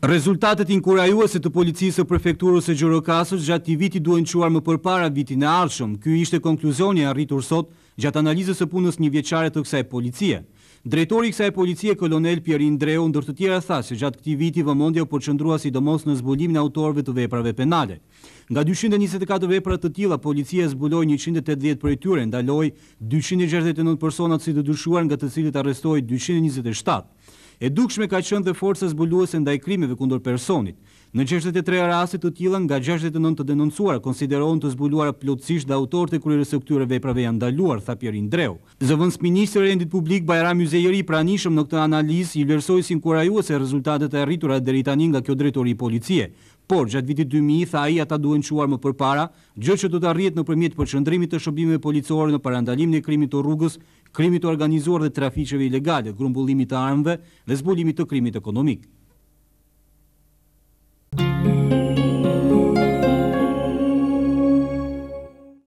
Rezultatet inkurajuese të policisë së prefekturës e Gjirokastrës gjatë të viti duen quar më përpara vitin e arshëm. Ky ishte konkluzioni i arritur sot gjatë analizës së punës një vjeçare të kësaj policie. Drejtori i kësaj policie kolonel Pierin Dreu ndër të tjera tha se gjatë këtij viti vëmendja u përqendrua sidomos në zbulimin e autorëve të veprave penale. Nga 224 vepra të tilla, policia zbuloi 180 e tyre, ndaloi 269 persona si të dyshuar, nga të cilët arrestoi 227. E dukshme ka qënë dhe forësa zbuluese ndaj krimive kundur personit. Në 63 rastit të tjilën, nga 69 të denoncuar, konsideron të zbuluara plotësisht dhe autor të kryrës e këtyre veprave janë daluar, tha Pjerin Dreu. Zëvëns Ministrë rendit publik, Bajra Muzejeri pranishëm në këtë analiz, i lërsoj si në kurajuese rezultatet e rritura dhe rritanin nga kjo drejtori i policie. Por, gjatë vitit 2000, tha i ata duen quar më përpara, gjë që do të arrijet në përmjet për të shëbime policore në parandalim në krimit të rrugës, krimit të organizuar dhe trafiqeve ilegale, grumbullimit të armëve dhe zbulimit të krimit ekonomikë.